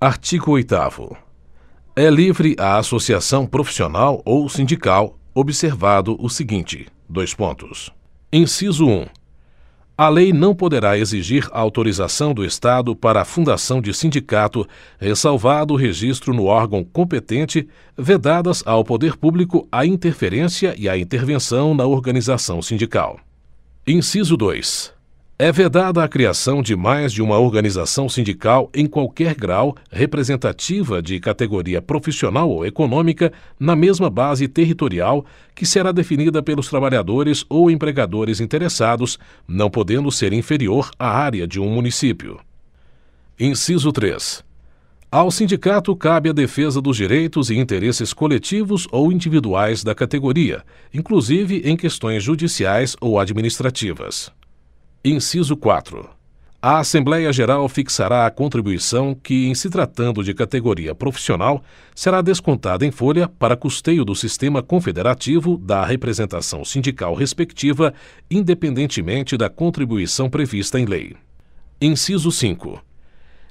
artigo oitavo é livre a associação profissional ou sindical observado o seguinte dois pontos inciso um a lei não poderá exigir autorização do estado para a fundação de sindicato ressalvado o registro no órgão competente vedadas ao poder público a interferência e a intervenção na organização sindical inciso dois é vedada a criação de mais de uma organização sindical em qualquer grau representativa de categoria profissional ou econômica na mesma base territorial que será definida pelos trabalhadores ou empregadores interessados não podendo ser inferior à área de um município inciso três ao sindicato cabe a defesa dos direitos e interesses coletivos ou individuais da categoria inclusive em questões judiciais ou administrativas inciso quatro a Assembleia geral fixará a contribuição que em se tratando de categoria profissional será descontada em folha para custeio do sistema confederativo da representação sindical respectiva independentemente da contribuição prevista em lei inciso cinco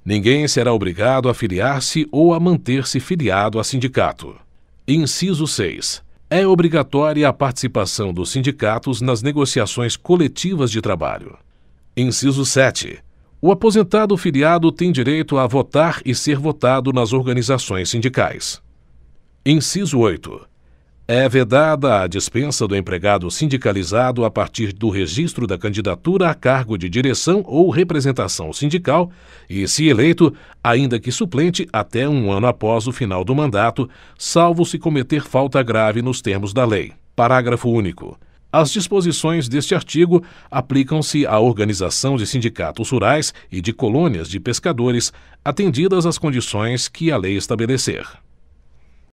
ninguém será obrigado a filiar se ou a manter se filiado a sindicato inciso seis é obrigatória a participação dos sindicatos nas negociações coletivas de trabalho inciso sete o aposentado filiado tem direito a votar e ser votado nas organizações sindicais inciso oito é vedada a dispensa do empregado sindicalizado a partir do registro da candidatura a cargo de direção ou representação sindical e se eleito ainda que suplente até um ano após o final do mandato salvo se cometer falta grave nos termos da lei parágrafo único as disposições deste artigo aplicam-se à organização de sindicatos rurais e de colônias de pescadores, atendidas às condições que a lei estabelecer